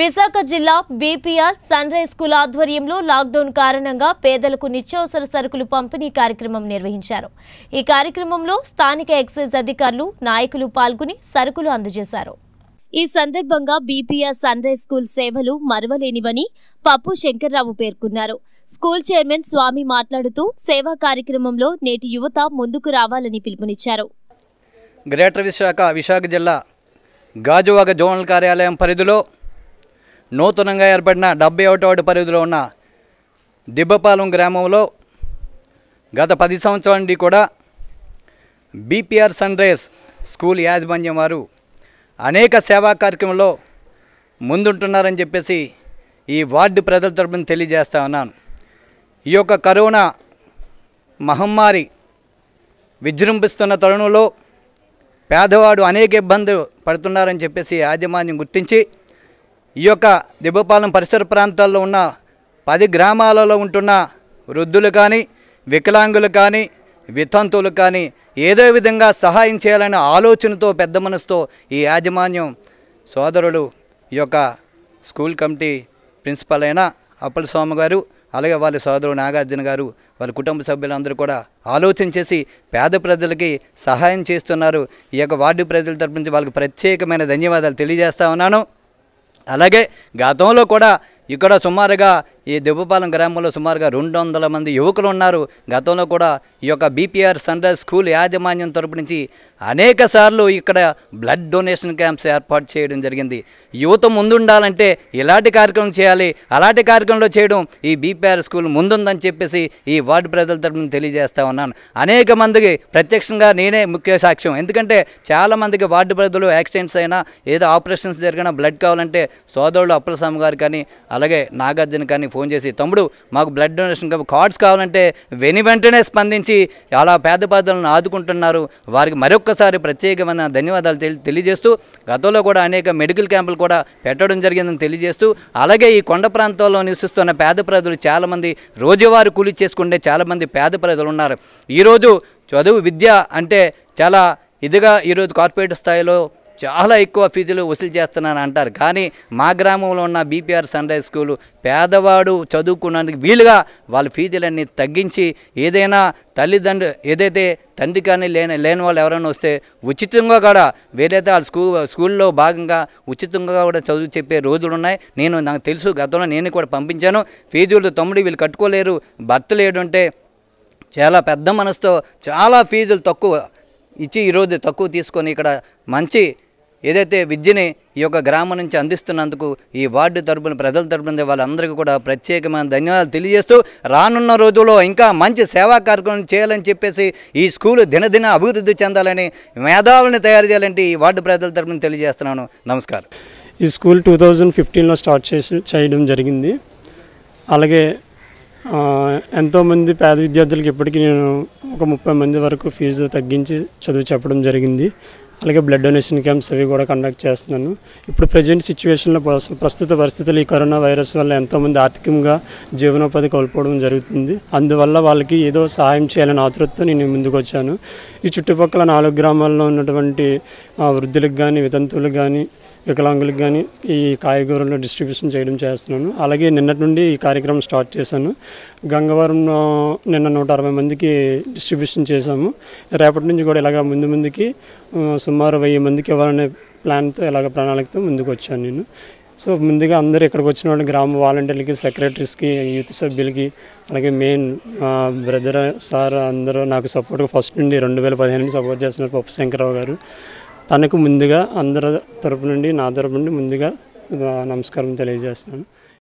విశాఖ జిల్లా BPR sunrise school ఆధ్వర్యంలో lockdown కారణంగా పేదలకు నిత్యావసర సరుకులు పంపిణీ కార్యక్రమం నిర్వహించారు ఈ కార్యక్రమంలో స్థానిక ఎక్సైజ్ అధికారులు నాయకులు పాల్గొని సరుకులు అందజేశారు ఈ సందర్భంగా బీపీఆర్ సన్ రైజ్ స్కూల్ సేవలు మరవలేనివని పప్పు శంకర్రావు పేర్కొన్నారు స్కూల్ చైర్మన్ స్వామి మాట్లాడుతూ సేవా కార్యక్రమంలో నేటి యువత ముందుకు రావాలని పిలుపునిచ్చారు గ్రేటర్ విశాఖ విశాఖ జిల్లా గాజువాగ జోనల్ కార్యాలయం పరిధిలో నూతనంగా ఏర్పడిన డెబ్బై ఒకటో పరిధిలో ఉన్న దిబ్బపాలెం గ్రామంలో గత పది సంవత్సరాల నుండి కూడా బీపీఆర్ సన్ రైజ్ స్కూల్ యాజమాన్యం వారు అనేక సేవా కార్యక్రమంలో ముందుంటున్నారని చెప్పేసి ఈ వార్డు ప్రజల తరపున తెలియజేస్తా ఉన్నాను ఈ యొక్క కరోనా మహమ్మారి విజృంభిస్తున్న తరుణంలో పేదవాడు అనేక ఇబ్బందులు పడుతున్నారని చెప్పేసి యాజమాన్యం గుర్తించి ఈ యొక్క దిబ్బపాలెం పరిసర ప్రాంతాల్లో ఉన్న పది గ్రామాలలో ఉంటున్న వృద్ధులు కానీ వికలాంగులు కానీ వితంతువులు కానీ ఏదో విధంగా సహాయం చేయాలనే ఆలోచనతో పెద్ద మనసుతో ఈ యాజమాన్యం సోదరులు ఈ యొక్క స్కూల్ కమిటీ ప్రిన్సిపల్ అయిన అప్పలస్వామి గారు అలాగే వాళ్ళ సోదరుడు నాగార్జున గారు వాళ్ళ కుటుంబ సభ్యులందరూ కూడా ఆలోచన చేసి పేద ప్రజలకి సహాయం చేస్తున్నారు ఈ యొక్క వార్డు ప్రజల తరపు నుంచి వాళ్ళకి ప్రత్యేకమైన ధన్యవాదాలు తెలియజేస్తా ఉన్నాను అలాగే గతంలో కూడా ఇక్కడ సుమారుగా ఈ దెబ్బపాలెం గ్రామంలో సుమారుగా రెండు వందల మంది యువకులు ఉన్నారు గతంలో కూడా ఈ యొక్క బీపీఆర్ సన్ రైజ్ స్కూల్ యాజమాన్యం తరపు నుంచి అనేక సార్లు ఇక్కడ బ్లడ్ డొనేషన్ క్యాంప్స్ ఏర్పాటు చేయడం జరిగింది యువత ముందుండాలంటే ఇలాంటి కార్యక్రమం చేయాలి అలాంటి కార్యక్రమంలో చేయడం ఈ బీపీఆర్ స్కూల్ ముందుందని చెప్పేసి ఈ వార్డు ప్రజల తరపున తెలియజేస్తా ఉన్నాను అనేక మందికి ప్రత్యక్షంగా నేనే ముఖ్య సాక్ష్యం ఎందుకంటే చాలామందికి వార్డు ప్రజలు యాక్సిడెంట్స్ అయినా ఏదో ఆపరేషన్స్ జరిగినా బ్లడ్ కావాలంటే సోదరుడు అప్పలస్వామి గారు కానీ అలాగే నాగార్జున కానీ ఫోన్ చేసి తమ్ముడు మాకు బ్లడ్ డొనేషన్ కార్డ్స్ కావాలంటే వెని వెంటనే స్పందించి అలా పేద బాధలను ఆదుకుంటున్నారు వారికి మరొక్కసారి ప్రత్యేకమైన ధన్యవాదాలు తెలియజేస్తూ గతంలో కూడా అనేక మెడికల్ క్యాంపులు కూడా పెట్టడం జరిగిందని తెలియజేస్తూ అలాగే ఈ కొండ ప్రాంతంలో నివసిస్తున్న పేద ప్రజలు చాలామంది రోజువారీ కూలి చేసుకుంటే చాలామంది పేద ప్రజలు ఉన్నారు ఈరోజు చదువు విద్య అంటే చాలా ఇదిగా ఈరోజు కార్పొరేట్ స్థాయిలో చాలా ఎక్కువ ఫీజులు వసూలు చేస్తున్నాను అంటారు కానీ మా గ్రామంలో ఉన్న బీపీఆర్ సన్ రైజ్ స్కూలు పేదవాడు చదువుకున్నందుకు వీలుగా వాళ్ళ ఫీజులన్నీ తగ్గించి ఏదైనా తల్లిదండ్రులు ఏదైతే తండ్రి కానీ లేని లేని వాళ్ళు ఎవరైనా వస్తే ఉచితంగా కూడా వేరైతే వాళ్ళ స్కూ స్కూల్లో భాగంగా ఉచితంగా కూడా చదువు చెప్పే రోజులు ఉన్నాయి నేను నాకు తెలుసు గతంలో నేను కూడా పంపించాను ఫీజులు తమ్ముడు వీళ్ళు కట్టుకోలేరు లేడు అంటే చాలా పెద్ద మనసుతో చాలా ఫీజులు తక్కువ ఇచ్చి ఈరోజు తక్కువ తీసుకొని ఇక్కడ మంచి ఏదైతే విద్యని ఈ యొక్క గ్రామం నుంచి అందిస్తున్నందుకు ఈ వార్డు తరపున ప్రజల తరపున వాళ్ళందరికీ కూడా ప్రత్యేకమైన ధన్యవాదాలు తెలియజేస్తూ రానున్న రోజుల్లో ఇంకా మంచి సేవా కార్యక్రమం చేయాలని చెప్పేసి ఈ స్కూల్ దినదిన అభివృద్ధి చెందాలని మేధావుల్ని తయారు చేయాలంటే ఈ వార్డు ప్రజల తరపున తెలియజేస్తున్నాను నమస్కారం ఈ స్కూల్ టూ థౌజండ్ ఫిఫ్టీన్లో స్టార్ట్ చేసి చేయడం జరిగింది అలాగే ఎంతోమంది పేద విద్యార్థులకు ఇప్పటికీ నేను ఒక ముప్పై మంది వరకు ఫీజు తగ్గించి చదువు చెప్పడం జరిగింది అలాగే బ్లడ్ డొనేషన్ క్యాంప్స్ అవి కూడా కండక్ట్ చేస్తున్నాను ఇప్పుడు ప్రజెంట్ సిచ్యువేషన్లో ప్రస్తుత పరిస్థితులు ఈ కరోనా వైరస్ వల్ల ఎంతోమంది ఆర్థికంగా జీవనోపాధి కోల్పోవడం జరుగుతుంది అందువల్ల వాళ్ళకి ఏదో సహాయం చేయాలని ఆతృతతో నేను ముందుకు వచ్చాను ఈ చుట్టుపక్కల నాలుగు గ్రామాల్లో ఉన్నటువంటి వృద్ధులకు కానీ వితంతువులకు కానీ వికలాంగులకు కానీ ఈ కాయగూరలో డిస్ట్రిబ్యూషన్ చేయడం చేస్తున్నాను అలాగే నిన్నటి నుండి ఈ కార్యక్రమం స్టార్ట్ చేశాను గంగవరం నిన్న నూట అరవై మందికి డిస్ట్రిబ్యూషన్ చేశాము రేపటి నుంచి కూడా ఇలాగ ముందు ముందుకి సుమారు వెయ్యి మందికి ఇవ్వాలనే ప్లాన్తో ఇలాగ ప్రణాళికతో ముందుకు వచ్చాను నేను సో ముందుగా అందరూ ఇక్కడికి వచ్చిన వాళ్ళు గ్రామ వాలంటీర్లకి సెక్రటరీస్కి యూత్ సభ్యులకి అలాగే మెయిన్ బ్రదర్ సార్ అందరూ నాకు సపోర్ట్గా ఫస్ట్ నుండి రెండు వేల పదిహేను సపోర్ట్ చేస్తున్నారు పప్పు శంకరరావు గారు తనకు ముందుగా అందరి తరపు నుండి నా తరపు నుండి ముందుగా నమస్కారం తెలియజేస్తున్నాను